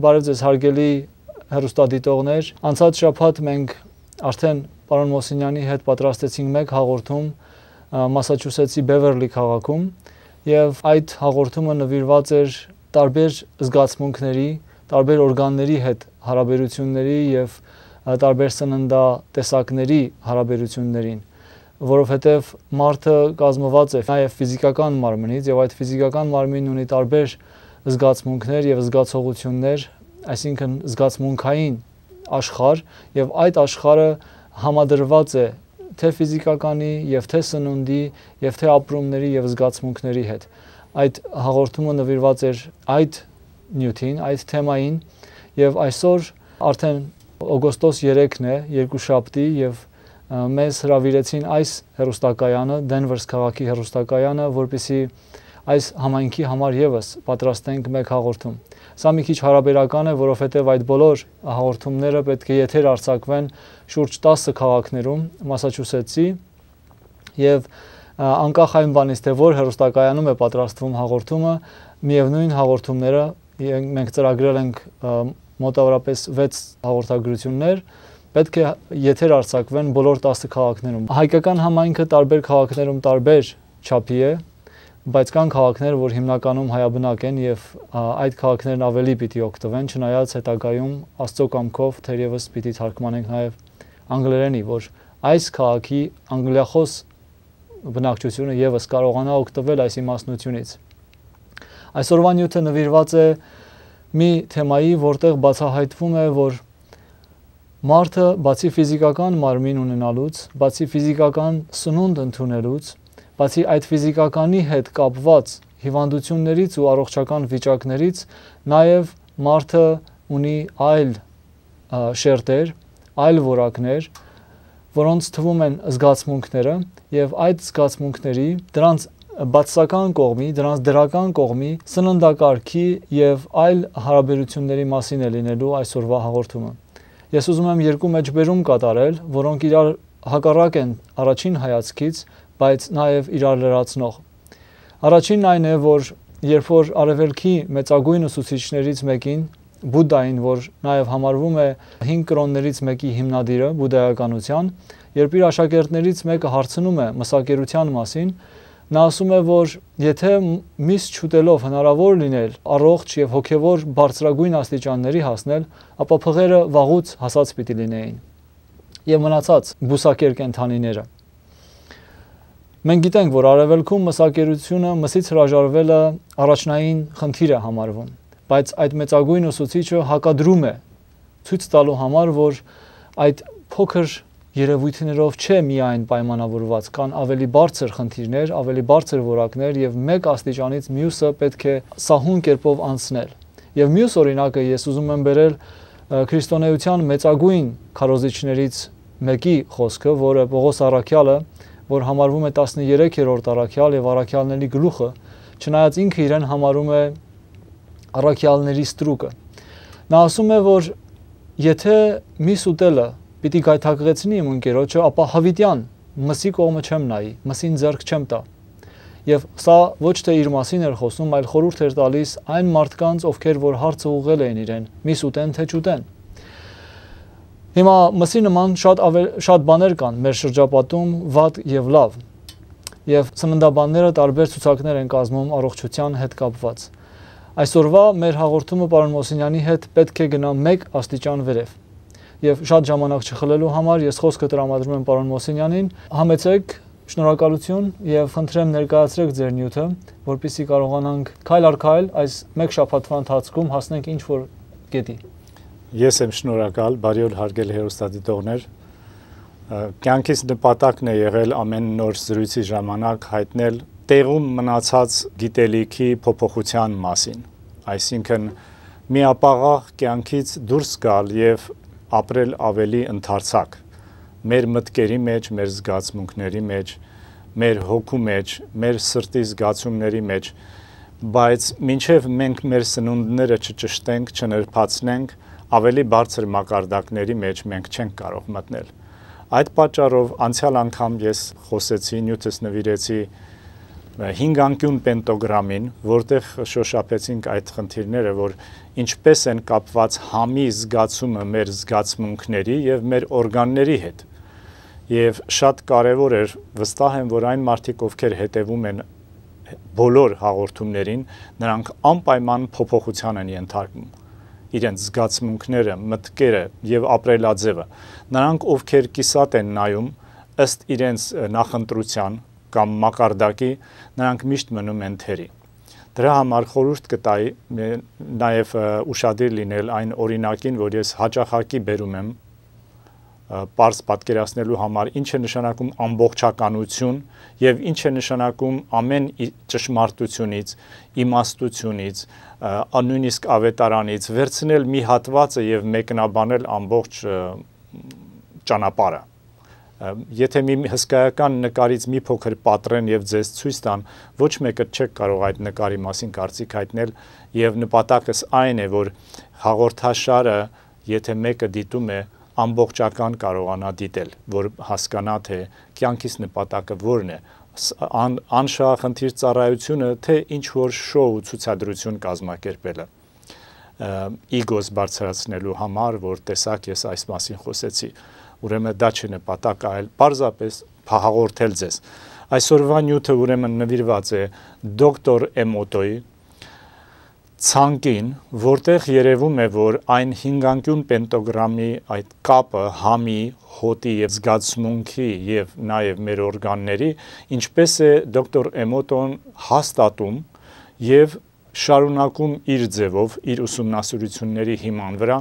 Բարև ձեզ հարգելի հերոստադիտողներ։ Անցած շաբաթ մենք արդեն պարոն Մոսինյանի հետ պատրաստեցինք մեկ հաղորդում Մասաչուսեթսի Բևերլի քաղաքում, եւ այդ հաղորդումը նվիրված էր տարբեր զգացմունքների, տարբեր օրգանների հետ հարաբերությունների եւ տարբեր սննդա տեսակների հարաբերություններին որովհետև մարդը կազմված է նաև ֆիզիկական մարմնից եւ այդ ֆիզիկական մարմինն ունի տարբեր զգացմունքներ եւ զգացողություններ, այսինքն զգացմունքային աշխարհ եւ այդ աշխարհը համադրված է թե ֆիզիկականի եւ թե սնունդի եւ թե ապրումների եւ զգացմունքների հետ։ Այդ հաղորդումը նվիրված էր այդ նյութին, այդ թեմային եւ այսօր արդեն օգոստոս 3-ն է, երկուշաբթի եւ մեզ հravirեցին այս հերոստակայանը, Denver-ս քաղաքի հերոստակայանը, որբիսի այս համայնքի համար եւս պատրաստենք մեկ հաղորդում։ Սա մի քիչ հարաբերական է, որովհետեւ այդ բոլոր հաղորդումները պետք է եթեր արձակվեն շուրջ 10 քաղաքներում Մասաչուսեթսի եւ անկախ այն բանից, թե որ հերոստակայանում է պատրաստվում հաղորդումը, միևնույն հաղորդումները մենք ծրագրել ենք մոտավորապես 6 հաղորդագրություններ պետք է եթեր արձակվեն բոլոր 10 քաղաքներում։ Հայկական համայնքը տարբեր քաղաքներում տարբեր չափի է, բայց կան քաղաքներ, որ հիմնականում հայաբնակ են եւ այդ քաղաքներն ավելի պիտի օգտվեն, չնայած հետագայում աստծո կամքով թերևս պիտի թարգմանենք նաեւ անգլերենի, որ այս քաղաքի անգլիախոս բնակչությունը եւս կարողանա օգտվել այս իմաստնությունից։ Այսօրվա նյութը նվիրված է մի թեմայի, որտեղ բացահայտվում է, որ մարդը բացի ֆիզիկական մարմին ունենալուց, բացի ֆիզիկական սնունդ ընդունելուց, Բացի այդ ֆիզիկականի հետ կապված հիվանդություններից ու առողջական վիճակներից նաև մարդը ունի այլ շերտեր, այլ որակներ, որոնց թվում են զգացմունքները եւ այդ զգացմունքների դրանց բացական կողմի, դրանց դրական կողմի, սննդակարգի եւ այլ հարաբերությունների մասին է լինելու այսօրվա հաղորդումը։ Ես ուզում եմ երկու մեջբերում կատարել, որոնք իրար հակառակ են առաջին հայացքից, բայց նաև իրար լրացնող։ Առաջինն այն է, որ երբ որ արևելքի մեծագույն ուսուցիչներից մեկին Բուդային, որ նաև համարվում է 5 կրոններից մեկի հիմնադիրը բուդայականության, երբ իր աշակերտներից մեկը հարցնում է մսակերության մասին, նա ասում է, որ եթե միս չուտելով հնարավոր լինել առողջ եւ հոգեվոր բարձրագույն աստիճանների հասնել, ապա փղերը վաղուց հասած պիտի լինեին։ Եվ մնացած բուսակեր կենթանիները Մենք գիտենք, որ արևելքում մսակերությունը մսից հրաժարվելը առաջնային խնդիր է համարվում, բայց այդ մեծագույն ուսուցիչը հակադրում է ցույց տալու համար, որ այդ փոքր երևույթներով չէ միայն պայմանավորված, կան ավելի բարձր խնդիրներ, ավելի բարձր որակներ եւ մեկ աստիճանից մյուսը պետք է սահուն կերպով անցնել։ Եվ մյուս օրինակը ես ուզում եմ բերել քրիստոնեության մեծագույն քարոզիչներից մեկի խոսքը, որը Պողոս Արաքյալը որ համարվում է 13-րդ առաքյալ եւ առաքյալների գլուխը, չնայած ինքը իրեն համարում է առաքյալների ստրուկը։ Նա ասում է, որ եթե միս ուտելը պիտի գայթակղեցնի իմ ընկերոջը, ապա հավիտյան մսի կողմը չեմ նայի, մսին ձեռք չեմ տա։ Եվ սա ոչ թե իր մասին էր խոսում, այլ խորհուրդ էր տալիս այն մարդկանց, ովքեր որ հարցը ուղղել էին իրեն՝ միս ուտեն թե չուտեն։ Հիմա մսի նման շատ ավել, շատ բաներ կան մեր շրջապատում, վատ եւ լավ։ Եվ ծննդաբանները տարբեր ցուցակներ են կազմում առողջության հետ կապված։ Այսօրվա մեր հաղորդումը պարոն Մոսինյանի հետ պետք է գնա 1 աստիճան վերև։ Եվ շատ ժամանակ չխլելու համար ես խոսքը տրամադրում եմ պարոն Մոսինյանին։ Համեցեք Շնորհակալություն եւ խնդրեմ ներկայացրեք ձեր նյութը, որpիսի կարողանանք քայլ առ քայլ այս մեկ շաբաթվա ընթացքում հասնենք ինչ որ գետի։ Ես եմ շնորհակալ, բարի օր հարգել հերոստատիտողներ։ Կյանքիս նպատակն է եղել ամեն նոր զրույցի ժամանակ հայտնել տեղում մնացած գիտելիքի փոփոխության մասին։ Այսինքն միապաղաղ կյանքից դուրս գալ եւ ապրել ավելի ընդարձակ։ Մեր մտքերի մեջ, մեր զգացմունքների մեջ, մեր հոգու մեջ, մեր սրտի զգացումների մեջ, բայց ինչեվ մենք մեր սնունդները չճշտենք, չներփացնենք, չներ ավելի բարձր մակարդակների մեջ մենք չենք կարող մտնել։ Այդ պատճառով անցյալ անգամ ես խոսեցի, նյութս նվիրեցի 5 անկյուն պենտոգրամին, որտեղ շոշափեցինք այդ խնդիրները, որ ինչպես են կապված համի զգացումը մեր զգացմունքների եւ մեր օրգանների հետ։ Եվ շատ կարեւոր էր, վստահ եմ, որ այն մարդիկ, ովքեր հետևում են բոլոր հաղորդումներին, նրանք անպայման փոփոխության են ենթարկվում իրենց զգացմունքները, մտքերը եւ ապրելաձևը։ Նրանք, ովքեր կիսատ են նայում ըստ իրենց նախընտրության կամ մակարդակի, նրանք միշտ մնում են թերի։ Դրա համար խորհուրդ կտայի նաև ուշադիր լինել այն օրինակին, որ ես հաճախակի բերում եմ པարզ պատկերացնելու համար ինչ է նշանակում ամբողջականություն եւ ինչ է նշանակում ամեն ճշմարտությունից, իմաստությունից, նույնիսկ ավետարանից վերցնել մի հատվածը եւ մեկնաբանել ամբողջ ճանապարհը եթե մի հսկայական նկարից մի փոքր պատրեն եւ ձեզ ցույց տան, ոչ մեկը չեք կարող այդ նկարի մասին կարծիք հայտնել եւ նպատակս այն է, որ հաղորդաշարը, եթե մեկը դիտում է, ամբողջական կարողանա դիտել, որ հասկանա թե կյանքիս նպատակը որն է, ան, անշահախնդիր ծառայությունը, թե ինչ որ շոու ցուցադրություն կազմակերպելը։ Իգոս բարձրացնելու համար, որ տեսակ ես այս մասին խոսեցի, ուրեմն դա չի նպատակ, այլ պարզապես հաղորդել ձեզ։ Այսօրվա նյութը ուրեմն նվիրված է դոկտոր Էմոտոյի ցանկին, որտեղ երևում է, որ այն հինգանկյուն պենտոգրամի այդ կապը համի, հոտի եւ զգացմունքի եւ նաեւ մեր օրգանների, ինչպես է դոկտոր Էմոտոն հաստատում եւ շարունակում իր ձևով իր ուսումնասիրությունների հիման վրա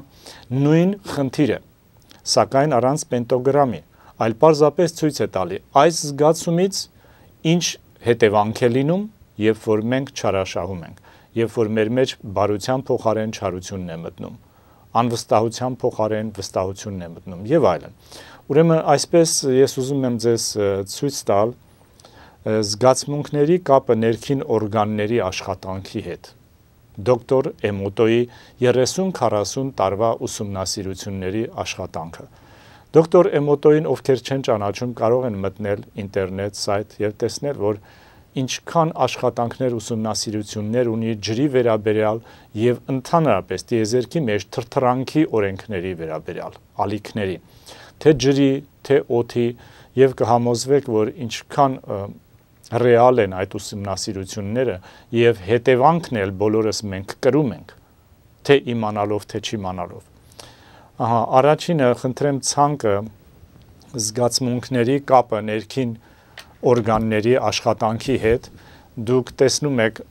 նույն խնդիրը, սակայն առանց պենտոգրամի, այլ պարզապես ցույց է տալի այս զգացումից ինչ հետևանք է լինում, երբ որ մենք չարաշահում ենք երբ որ մեր մեջ բարության փոխարեն չարությունն է մտնում, անվստահության փոխարեն վստահությունն է մտնում եւ այլն։ Ուրեմն այսպես ես ուզում եմ ձեզ ցույց տալ զգացմունքների կապը ներքին օրգանների աշխատանքի հետ։ Դոկտոր Էմոտոյի 30-40 տարվա ուսումնասիրությունների աշխատանքը։ Դոկտոր Էմոտոյին ովքեր չեն ճանաչում կարող են մտնել ինտերնետ սայթ եւ տեսնել որ ինչքան աշխատանքներ ուսումնասիրություններ ունի ջրի վերաբերյալ եւ ընդհանրապես դիեզերքի մեջ թրթրանքի օրենքների վերաբերյալ ալիքների թե ջրի թե օթի եւ կհամոզվեք որ ինչքան ռեալ են այդ ուսումնասիրությունները եւ հետևանքն էլ բոլորս մենք կրում ենք թե իմանալով թե չիմանալով ահա առաջինը խնդրեմ ցանկը զգացմունքների կապը ներքին օրգանների աշխատանքի հետ դուք տեսնում եք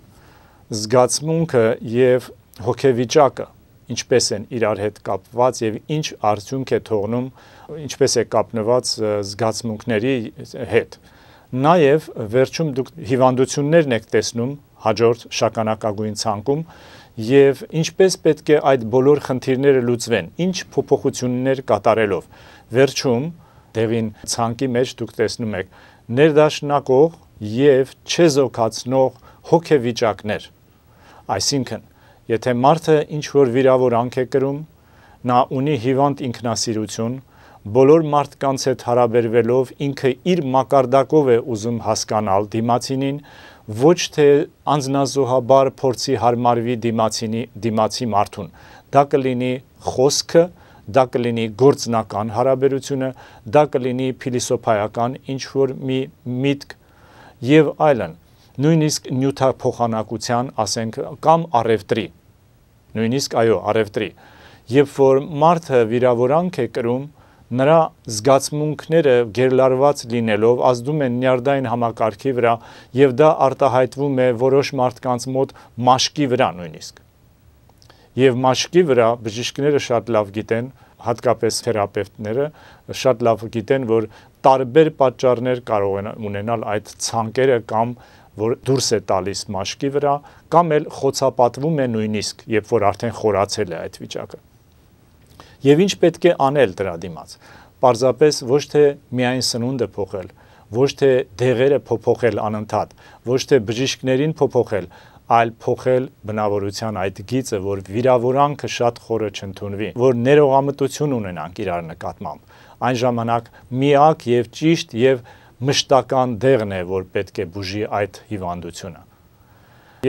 զգացմունքը եւ հոգեվիճակը ինչպես են իրար հետ կապված եւ ինչ արդյունք է թողնում ինչպես է կապնված զգացմունքների հետ նաեւ վերջում դուք հիվանդություններն եք տեսնում հաջորդ շականակագույն ցանկում եւ ինչպես պետք է այդ բոլոր խնդիրները լուծվեն ինչ փոփոխություններ կատարելով վերջում դեղին ցանկի մեջ դուք տեսնում եք ներդաշնակող եւ չեզոքացնող հոգեվիճակներ։ Այսինքն, եթե մարդը ինչ որ վիրավորանք է կրում, նա ունի հիվանդ ինքնասիրություն, բոլոր մարդկանց հետ հարաբերվելով ինքը իր մակարդակով է ուզում հասկանալ դիմացինին, ոչ թե անznազոհաբար փորձի հարմարվի դիմացինի դիմացի մարդուն։ Դա կլինի խոսքը, դա կլինի գործնական հարաբերությունը, դա կլինի փիլիսոփայական ինչ որ մի միտք եւ այլն։ Նույնիսկ նյութափոխանակության, ասենք, կամ արևտրի։ Նույնիսկ այո, արևտրի։ Երբ որ մարդը վիրավորանք է կրում, նրա զգացմունքները գերլարված լինելով ազդում են նյարդային համակարգի վրա եւ դա արտահայտվում է որոշ մարդկանց մոտ մաշկի վրա նույնիսկ եւ մաշկի վրա բժիշկները շատ լավ գիտեն, հատկապես թերապևտները շատ լավ գիտեն, որ տարբեր պատճառներ կարող են ունենալ այդ ցանկերը կամ որ դուրս է տալիս մաշկի վրա կամ էլ խոցապատվում է նույնիսկ, երբ որ արդեն խորացել է այդ վիճակը։ Եվ ինչ պետք է անել դրա դիմաց։ Պարզապես ոչ թե միայն սնունդը փոխել, ոչ թե դեղերը փոփոխել անընդհատ, ոչ թե բժիշկներին փոփոխել, այլ փոխել բնավորության այդ գիծը, որ վիրավորանքը շատ խորը չընդունվի, որ ներողամտություն ունենանք իրար նկատմամբ։ Այն ժամանակ միակ եւ ճիշտ եւ մշտական դեղն է, որ պետք է բուժի այդ հիվանդությունը։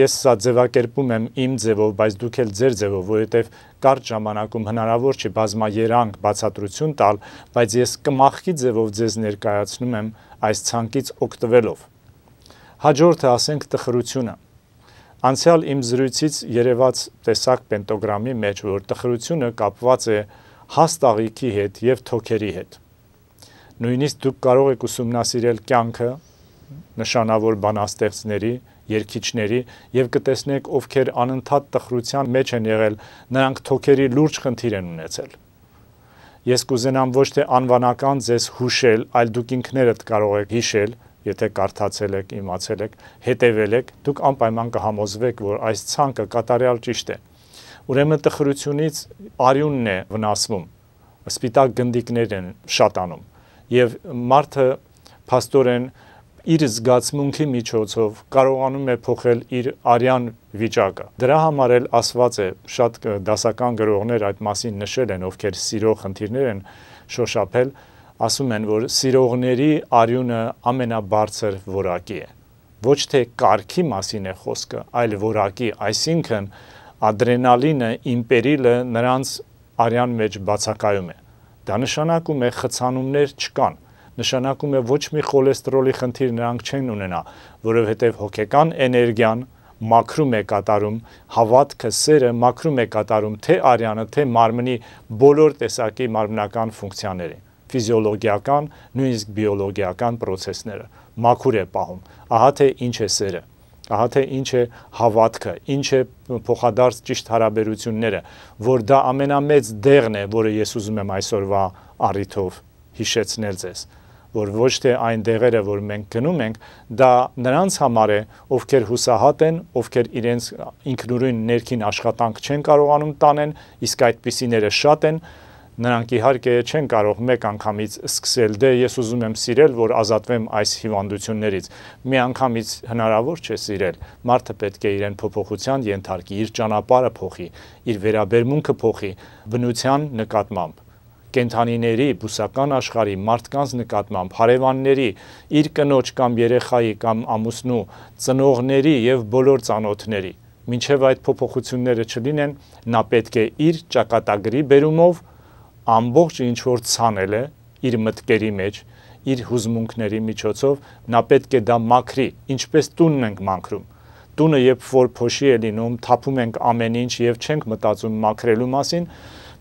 Ես սա ձևակերպում եմ իմ ձևով, բայց դուք էլ ձեր ձևով, որովհետև կարճ ժամանակում հնարավոր չի բազմաերանգ բացատրություն տալ, բայց ես կմախքի ձևով ձեզ ներկայացնում եմ այս ցանկից օգտվելով։ Հաջորդը ասենք տխրությունը Անցյալ իմ զրույցից երևած տեսակ պենտոգրամի մեջ, որ տխրությունը կապված է հաստ աղիքի հետ եւ թոքերի հետ։ Նույնիսկ դուք կարող եք ուսումնասիրել կյանքը նշանավոր բանաստեղծների, երկիչների եւ կտեսնեք, ովքեր անընդհատ տխրության մեջ են եղել, նրանք թոքերի լուրջ խնդիր են ունեցել։ Ես կուզենամ ոչ թե անվանական ձեզ հուշել, այլ դուք ինքներդ կարող եք հիշել, եթե կարդացել եք, իմացել եք, հետևել եք, դուք անպայման կհամոզվեք, որ այս ցանկը կատարյալ ճիշտ է։ Ուրեմն տխրությունից արյունն է վնասվում, սպիտակ գնդիկներ են շատանում եւ մարդը փաստորեն իր զգացմունքի միջոցով կարողանում է փոխել իր արյան վիճակը։ Դրա համար էլ ասված է, շատ դասական գրողներ այդ մասին նշել են, ովքեր սիրո խնդիրներ են շոշափել, ասում են, որ սիրողների արյունը ամենաբարձր որակի է։ Ոչ թե կարքի մասին է խոսքը, այլ որակի, այսինքն ադրենալինը, իմպերիլը նրանց արյան մեջ բացակայում է։ Դա նշանակում է խցանումներ չկան, նշանակում է ոչ մի խոլեստերոլի խնդիր նրանք չեն ունենա, որովհետև հոգեկան էներգիան մաքրում է կատարում, հավատքը, սերը մաքրում է կատարում թե արյանը, թե մարմնի բոլոր տեսակի մարմնական ֆունկցիաներին ֆիզիոլոգիական, նույնիսկ բիոլոգիական process-ները։ Մաքուր է պահում։ Ահա թե ինչ է սերը։ Ահա թե ինչ է հավատքը, ինչ է փոխադարձ ճիշտ հարաբերությունները, որ դա ամենամեծ դեղն է, որը ես ուզում եմ այսօրվա առիթով հիշեցնել ձեզ որ ոչ թե այն դեղերը, որ մենք գնում ենք, դա նրանց համար է, ովքեր հուսահատ են, ովքեր իրենց ինքնուրույն ներքին աշխատանք չեն կարողանում տանեն, իսկ այդպիսիները շատ են, Նրանք իհարկե չեն կարող մեկ անգամից սկսել, դե ես ուզում եմ սիրել, որ ազատվեմ այս հիվանդություններից։ Մի անգամից հնարավոր չէ սիրել։ Մարդը պետք է իրեն փոփոխության ենթարկի, իր ճանապարհը փոխի, իր վերաբերմունքը փոխի բնության նկատմամբ կենթանիների, բուսական աշխարի, մարդկանց նկատմամբ, հարևանների, իր կնոջ կամ երեխայի կամ ամուսնու, ծնողների եւ բոլոր ծանոթների։ Մինչև այդ փոփոխությունները չլինեն, նա պետք է իր ճակատագրի բերումով ամբողջ ինչ որ ցանել է իր մտքերի մեջ, իր հուզմունքների միջոցով, նա պետք է դա մաքրի, ինչպես տունն ենք մաքրում։ Տունը երբ որ փոշի է լինում, թափում ենք ամեն ինչ եւ չենք մտածում մաքրելու մասին,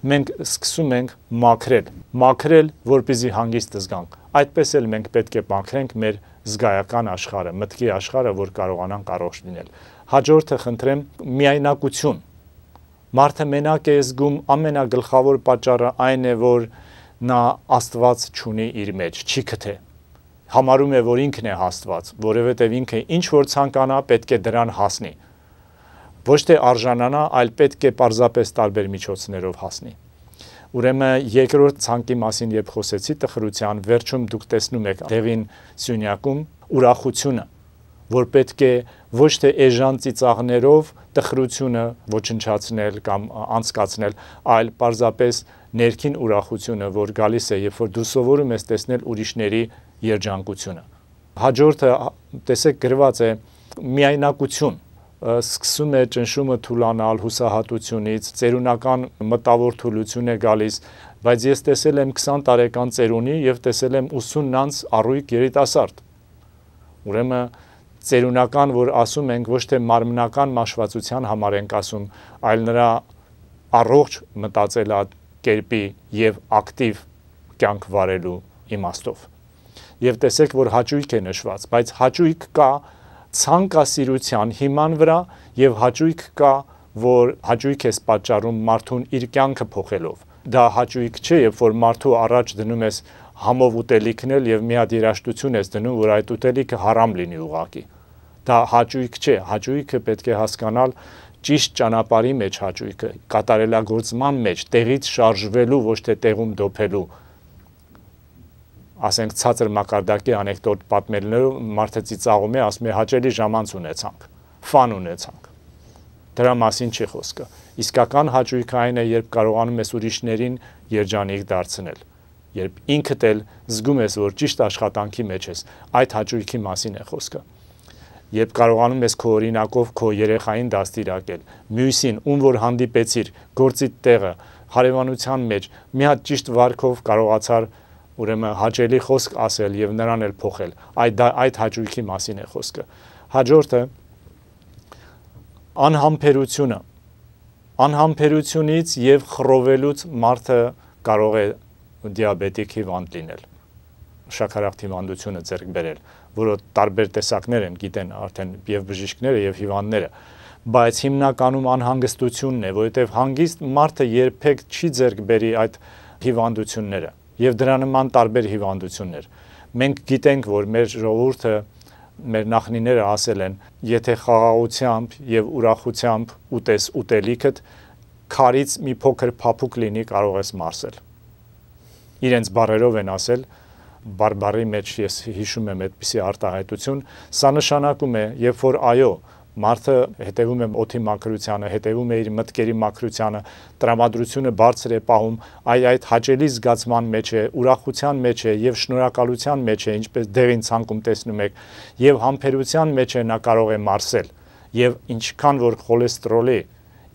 մենք սկսում ենք մաքրել, մաքրել, որպեսզի հանգիստ զգանք։ Այդպես էլ մենք պետք է մաքրենք մեր զգայական աշխարհը, մտքի աշխարհը, որ կարողանանք առողջ լինել։ Հաջորդը խնդրեմ միայնակություն Մարդը մենակ է զգում ամենագլխավոր պատճառը այն է, որ նա Աստված չունի իր մեջ, չի քթե։ Համարում է, որ ինքն է Աստված, որովհետև ինքը ինչ որ ցանկանա, պետք է դրան հասնի։ Ոչ թե արժանանա, այլ պետք է պարզապես տարբեր միջոցներով հասնի։ Ուրեմն երկրորդ ցանկի մասին երբ խոսեցի տխրության վերջում դուք տեսնում եք դեղին սյունյակում ուրախությունը, որ պետք է ոչ թե էժան ծիծաղներով տխրությունը ոչնչացնել կամ անցկացնել, այլ պարզապես ներքին ուրախությունը, որ գալիս է, երբ որ դու սովորում ես տեսնել ուրիշների երջանկությունը։ Հաջորդը տեսեք գրված է միայնակություն սկսում է ճնշումը թուլանալ հուսահատությունից, ծերունական մտավոր թուլություն է գալիս, բայց ես տեսել եմ 20 տարեկան ծերունի եւ տեսել եմ 80 անց առույգ երիտասարդ։ Ուրեմն ծերունական, որ ասում ենք ոչ թե մարմնական մաշվածության համար ենք ասում, այլ նրա առողջ մտածելակերպի եւ ակտիվ կյանք վարելու իմաստով։ Եվ տեսեք, որ հաճույք է նշված, բայց հաճույք կա ցանկասիրության հիման վրա եւ հաճույք կա, որ հաճույք է պատճառում մարդուն իր կյանքը փոխելով դա հաճույք չէ, երբ որ մարդու առաջ դնում ես համով ուտելիքն էլ եւ մի հատ երաշտություն ես դնում, որ այդ ուտելիքը հարամ լինի ուղակի։ Դա հաճույք չէ, հաճույքը պետք է հասկանալ ճիշտ ճանապարհի մեջ հաճույքը, կատարելագործման մեջ, տեղից շարժվելու, ոչ թե տեղում դոփելու ասենք ցածր մակարդակի անեկդոտ պատմելներով մարդը ծիծաղում է, ասում է հաճելի ժամանց ունեցանք, ֆան ունեցանք։ Դրա մասին չի խոսքը իսկական հաճույք այն է, երբ կարողանում ես ուրիշներին երջանիկ դարձնել, երբ ինքդ էլ զգում ես, որ ճիշտ աշխատանքի մեջ ես, այդ հաճույքի մասին է խոսքը։ Երբ կարողանում ես քո օրինակով քո երեխային դաստիարակել, մյուսին, ում որ հանդիպեցիր, գործիդ տեղը, հարևանության մեջ մի հատ ճիշտ վարքով կարողացար ուրեմն հաճելի խոսք ասել եւ նրան էլ փոխել։ Այդ այդ հաճույքի մասին է խոսքը։ Հաջորդը անհամբերությունը անհամբերությունից եւ խռովելուց մարդը կարող է դիաբետիկ հիվանդ լինել շաքարախտ հիվանդությունը ձեռք բերել, որը տարբեր տեսակներ են, գիտեն արդեն եւ բժիշկները եւ հիվանդները, բայց հիմնականում անհանգստությունն է, որովհետեւ հանգիստ մարդը երբեք չի ձեռք բերի այդ հիվանդությունները եւ դրա նման տարբեր հիվանդություններ։ Մենք գիտենք, որ մեր ժողովուրդը մեր նախնիները ասել են, եթե խաղաղությամբ եւ ուրախությամբ ուտես ուտելիքդ, քարից մի փոքր փափուկ լինի կարող ես մարսել։ Իրենց բարերով են ասել, բարբարի մեջ ես հիշում եմ այդպիսի արտահայտություն, սա նշանակում է, երբ որ այո, Մարդը հետևում է օթի մակրությանը, հետևում է իր մտքերի մակրությանը, տրամադրությունը բարձր է պահում, այ այդ հաճելի զգացման մեջ է, ուրախության մեջ է եւ շնորհակալության մեջ է, ինչպես դեղին ցանկում տեսնում եք, եւ համբերության մեջ է նա կարող է մարսել։ Եվ ինչքան որ խոլեստրոլի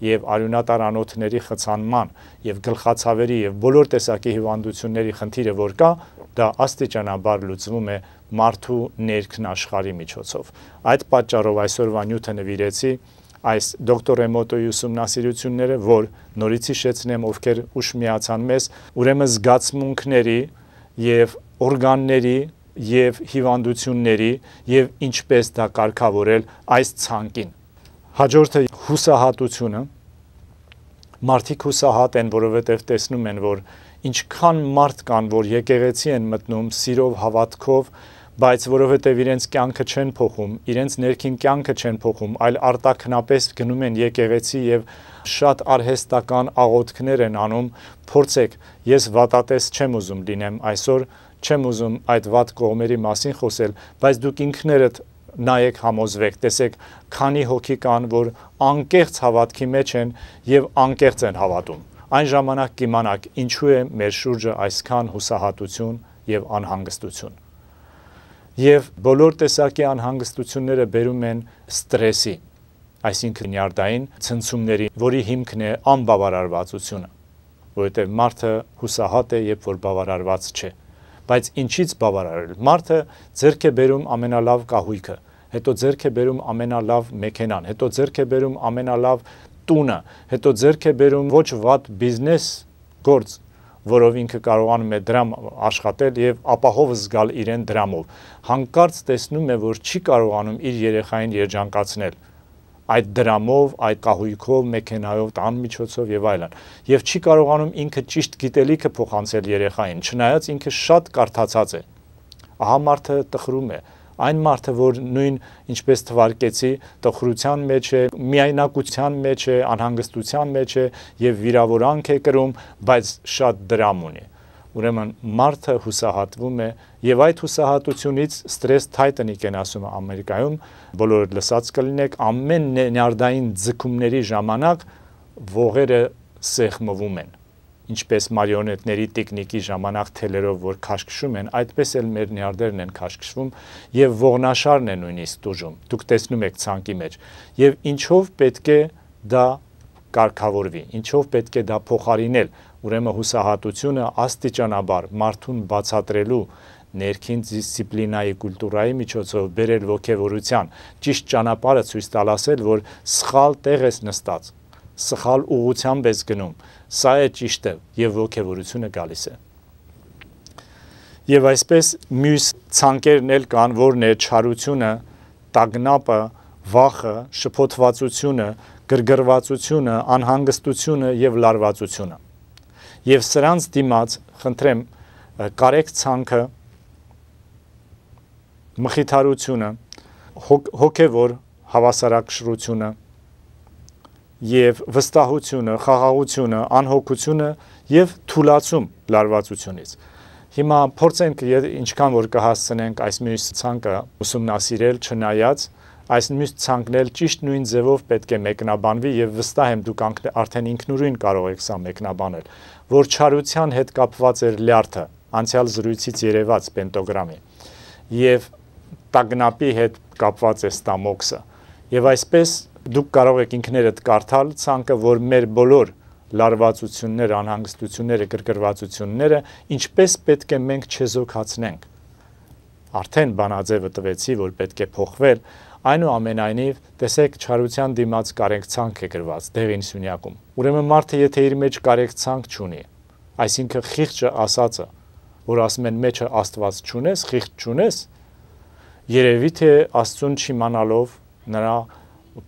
եւ արյունատար անոթների խցանման եւ գլխացավերի եւ բոլոր տեսակի հիվանդությունների խնդիրը որ կա, դա աստիճանաբար լուծվում է մարդու ներքն աշխարհի միջոցով։ Այդ պատճառով այսօրվա նյութը նվիրեցի այս դոկտոր Էմոտոյի ուսումնասիրությունները, որ նորից հիշեցնեմ, ովքեր ուշ միացան մեզ, ուրեմն զգացմունքների եւ օրգանների եւ հիվանդությունների եւ ինչպես դա կարգավորել այս ցանկին։ Հաջորդը հուսահատությունը։ Մարդիկ հուսահատ են, որովհետեւ տեսնում են, որ ինչքան մարդ կան, որ եկեղեցի են մտնում սիրով, հավատքով, բայց որովհետև իրենց կյանքը չեն փոխում, իրենց ներքին կյանքը չեն փոխում, այլ արտաքնապես գնում են եկեղեցի եւ շատ արհեստական աղոթքներ են անում, փորձեք, ես վատատես չեմ ուզում լինեմ այսօր, չեմ ուզում այդ վատ կողմերի մասին խոսել, բայց դուք ինքներդ նայեք համոզվեք, տեսեք քանի հոգի կան, որ անկեղծ հավատքի մեջ են եւ անկեղծ են հավատում այն ժամանակ կիմանաք ինչու է մեր շուրջը այսքան հուսահատություն եւ անհանգստություն։ Եվ բոլոր տեսակի անհանգստությունները բերում են ստրեսի, այսինքն նյարդային ցնցումների, որի հիմքն է անբավարարվածությունը, որովհետև մարդը հուսահատ է, երբ որ բավարարված չէ։ Բայց ինչից բավարարել։ Մարդը ձերք է բերում ամենալավ կահույքը, հետո ձերք է բերում ամենալավ մեքենան, հետո ձերք է բերում ամենալավ տունը, հետո ձերք է բերում ոչ վատ բիզնես գործ, որով ինքը կարողանում է դրամ աշխատել եւ ապահով զգալ իրեն դրամով։ Հանկարծ տեսնում է, որ չի կարողանում իր երեխային երջանկացնել այդ դրամով, այդ կահույքով, մեքենայով, տան միջոցով եւ այլն։ Եվ չի կարողանում ինքը ճիշտ գիտելիքը փոխանցել երեխային, չնայած ինքը շատ կարդացած է։ Ահա մարդը տխրում է, այն մարդը, որ նույն ինչպես թվարկեցի, տխրության մեջ է, միայնակության մեջ է, անհանգստության մեջ է եւ վիրավորանք է կրում, բայց շատ դրամ ունի։ Ուրեմն մարդը հուսահատվում է եւ այդ հուսահատությունից ստրես թայտանիկ են ասում Ամերիկայում, բոլորը լսած կլինեք, ամեն նյարդային ձգումների ժամանակ ողերը սեղմվում են ինչպես մարիոնետների տեխնիկի ժամանակ թելերով որ քաշքշում են, այդպես էլ մեր նյարդերն են քաշքշվում եւ ողնաշարն է նույնիսկ դուժում։ Դուք տեսնում եք ցանկի մեջ։ Եվ ինչով պետք է դա կարգավորվի, ինչով պետք է դա փոխարինել։ Ուրեմն հուսահատությունը աստիճանաբար մարդուն բացատրելու ներքին դիսցիպլինայի կուլտուրայի միջոցով բերել ողքեվորության ճիշտ ճանապարհը ցույց տալ ասել որ սխալ տեղ ես նստած սխալ ուղությամբ ես գնում Սա է ճիշտը եւ ողքեվորությունը գալիս է։ Եվ այսպես մյուս ցանկերն էլ կան, որն է չարությունը, տագնապը, վախը, շփոթվածությունը, գրգռվածությունը, անհանգստությունը եւ լարվածությունը։ Եվ սրանց դիմաց խնդրեմ կարեք ցանկը մխիթարությունը հոգևոր հավասարակշռությունը եւ վստահությունը, խաղաղությունը, անհոգությունը եւ թուլացում լարվածությունից։ Հիմա փորձենք ինչքան որ կհասցնենք այս մյուս ցանկը ուսումնասիրել, չնայած այս մյուս ցանկն էլ ճիշտ նույն ձևով պետք է մեկնաբանվի եւ վստահ եմ դուք արդեն ինքնուրույն կարող եք սա մեկնաբանել, որ չարության հետ կապված էր լյարդը, անցյալ զրույցից երևած պենտոգրամի եւ տագնապի հետ կապված է ստամոքսը։ Եվ այսպես Դուք կարող եք ինքներդ կարդալ ցանկը, որ մեր բոլոր լարվածությունները, անհանգստությունները, կրկրվածությունները ինչպես պետք է մենք չեզոքացնենք։ Արդեն բանաձևը տվեցի, որ պետք է փոխվել, այնուամենայնիվ տեսեք չարության դիմաց կարեկցանք է գրված դեղին սյունյակում։ Ուրեմն մարդը եթե իր մեջ կարեկցանք չունի, այսինքն խիղճը ասածը, որ ասում են մեջը Աստված չունես, խիղճ չունես, երևի թե Աստծուն չիմանալով նրա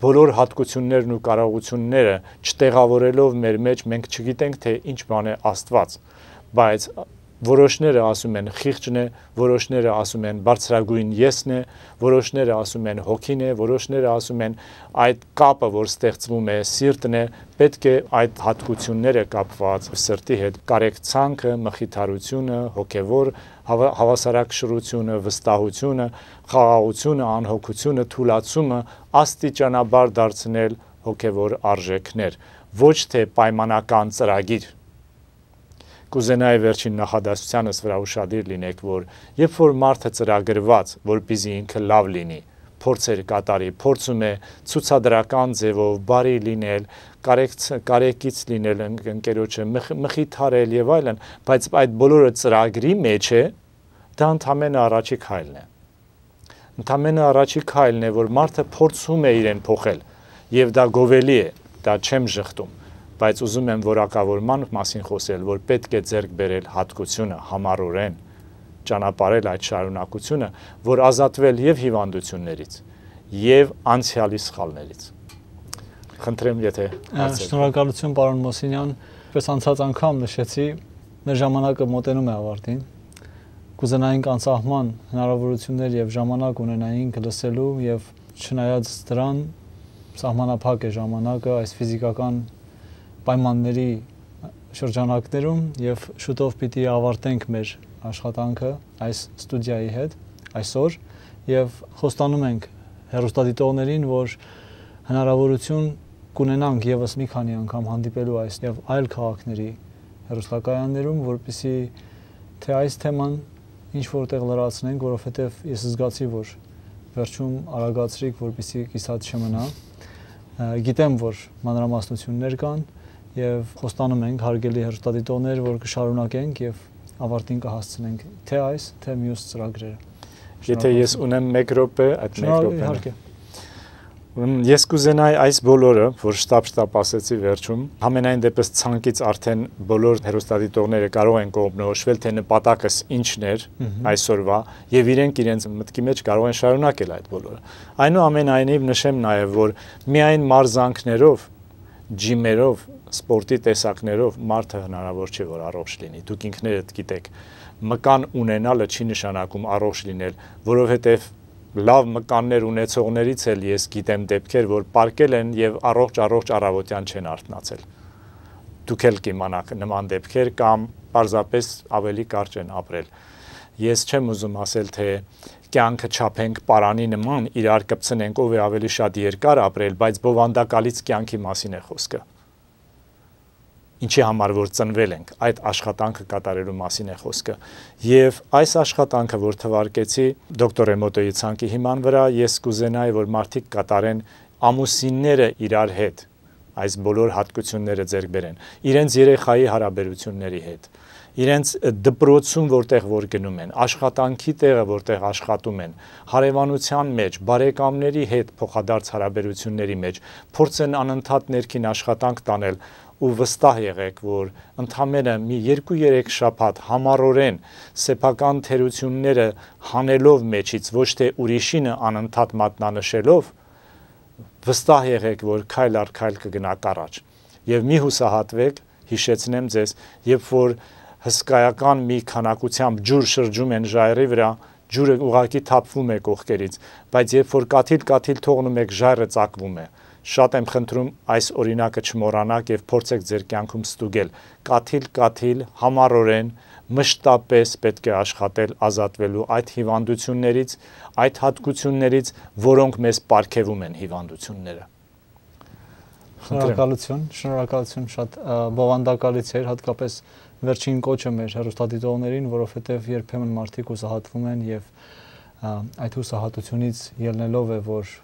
բոլոր հատկություններն ու կարողությունները չտեղավորելով մեր մեջ մենք չգիտենք թե ինչ բան է Աստված, բայց որոշները ասում են խիղճն է, որոշները ասում են բարձրագույն եսն է, որոշները ասում են հոգին է, որոշները ասում են այդ կապը, որ ստեղծվում է սիրտն է, պետք է այդ հատկությունները կապված սրտի հետ, կարեկցանքը, մխիթարությունը, հոգևոր հավասարակշռությունը, վստահությունը, խաղաղությունը, անհոգությունը, թուլացումը աստիճանաբար դարձնել հոգևոր արժեքներ, ոչ թե պայմանական ծրագիր։ Կուզենայի վերջին նախադասությանս վրա ուշադիր լինեք, որ երբ որ մարդը ծրագրված, որպիսի ինքը լավ լինի, փորձեր կատարի, փորձում է ցուցադրական ձևով բարի լինել, կարեկից կարեկից լինել ընկերոջը, մխիթարել եւ այլն, բայց այդ բոլորը ծրագրի մեջ է, դա ընդհանրապես առաջի քայլն է։ Ընդհանրապես առաջի քայլն է, որ մարդը փորձում է իրեն փոխել եւ դա գովելի է, դա չեմ շղթում բայց ուզում եմ որակավորման մասին խոսել, որ պետք է ձեռք բերել հատկությունը համառորեն ճանապարել այդ շարունակությունը, որ ազատվել եւ հիվանդություններից եւ անցյալի սխալներից։ Խնդրեմ, եթե Շնորհակալություն, պարոն Մոսինյան, պես անցած անգամ նշեցի, մեր ժամանակը մոտենում է ավարտին։ Կուզենայինք անսահման հնարավորություններ եւ ժամանակ ունենայինք լսելու եւ չնայած դրան սահմանափակ է ժամանակը այս ֆիզիկական պայմանների շրջանակներում եւ շուտով պիտի ավարտենք մեր աշխատանքը այս ստուդիայի հետ այսօր եւ խոստանում ենք հերոստատիտողներին, որ հնարավորություն կունենանք եւս մի քանի անգամ հանդիպելու այս եւ այլ քաղաքների հերոստակայաններում, որպիսի թե այս թեման ինչ որտեղ լրացնենք, որովհետեւ ես զգացի, որ վերջում արագացրիք, որպիսի կիսած չմնա։ Գիտեմ, որ մանրամասնություններ կան եւ խոստանում ենք հարգելի հերոստատիտողներ, որ կշարունակենք եւ ավարտին կհասցնենք թե այս, թե մյուս ծրագրերը։ Եթե ես ունեմ 1 րոպե, այդ 1 րոպեն։ Իհարկե։ Ես կուզենայի այս բոլորը, որ շտապ-շտապ ասեցի վերջում, ամենայն դեպս ցանկից արդեն բոլոր հերոստատիտողները կարող են կողմնորոշվել, թե նպատակս ինչն էր այսօրվա, եւ իրենք իրենց մտքի մեջ կարող են շարունակել այդ բոլորը։ Այնուամենայնիվ նշեմ նաեւ, որ միայն մարզանքներով, ջիմերով, սպորտի տեսակներով մարդը հնարավոր չէ որ առողջ լինի։ Դուք ինքներդ գիտեք, մկան ունենալը չի նշանակում առողջ լինել, որովհետև լավ մկաններ ունեցողներից էլ ես գիտեմ դեպքեր, որ պարկել են եւ առողջ-առողջ առավոտյան չեն արթնացել։ Դուք էլ կիմանաք նման դեպքեր կամ պարզապես ավելի կարճ են ապրել։ Ես չեմ ուզում ասել, թե կյանքը չափենք պարանի նման, իրար կպցնենք ով է ավելի շատ երկար ապրել, բայց բովանդակալից կյանքի մասին է խոսքը ինչի համար որ ծնվել ենք, այդ աշխատանքը կատարելու մասին է խոսքը։ Եվ այս աշխատանքը, որ թվարկեցի դոկտոր Էմոտոյի ցանկի հիման վրա, ես կուզենայի, որ մարդիկ կատարեն ամուսինները իրար հետ, այս բոլոր հատկությունները ձեռք բերեն, իրենց երեխայի հարաբերությունների հետ, իրենց դպրոցում, որտեղ որ գնում են, աշխատանքի տեղը, որտեղ աշխատում են, հարևանության մեջ, բարեկամների հետ փոխադարձ հարաբերությունների մեջ, փորձեն անընդհատ ներքին աշխատանք տանել, ու վստահ եղեք, որ ընդամենը մի 2-3 շաբաթ համառորեն սեփական թերությունները հանելով մեջից, ոչ թե ուրիշինը անընդհատ մատնանշելով, վստահ եղեք, որ քայլ առ քայլ կգնաք առաջ։ Եվ մի հուսահատվեք, հիշեցնեմ ձեզ, երբ որ հսկայական մի քանակությամբ ջուր շրջում են ժայռի վրա, ջուրը ուղակի թափվում է կողքերից, բայց երբ որ կաթիլ-կաթիլ թողնում եք, ժայռը ծակվում է։ կաթիլ, կաթիլ Շատ եմ խնդրում այս օրինակը չմոռանաք եւ փորձեք ձեր կյանքում ստուգել։ Կաթիլ-կաթիլ համառորեն մշտապես պետք է աշխատել ազատվելու այդ հիվանդություններից, այդ հատկություններից, որոնք մեզ ապարգևում են հիվանդությունները։ Շնորհակալություն, շնորհակալություն շատ բովանդակալից էր, հատկապես վերջին կոչը մեր հերոստատիտողներին, որովհետև երբեմն մարդիկ ուսահատվում են եւ այդ հուսահատությունից ելնելով է, որ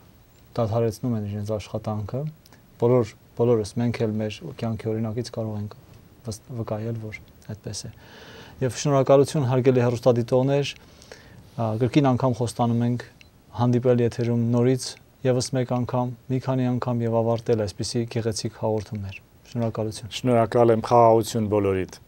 դադարեցնում են իրենց աշխատանքը, բոլոր բոլորս մենք էլ մեր կյանքի օրինակից կարող ենք վկայել, որ այդպես է։ Եվ շնորհակալություն հարգելի հերոստատիտողներ, գրքին անգամ խոստանում ենք հանդիպել եթերում նորից եւս մեկ անգամ, մի քանի անգամ եւ ավարտել այսպիսի գեղեցիկ հաղորդումներ։ Շնորհակալություն։ Շնորհակալ եմ խաղաղություն բոլորիդ։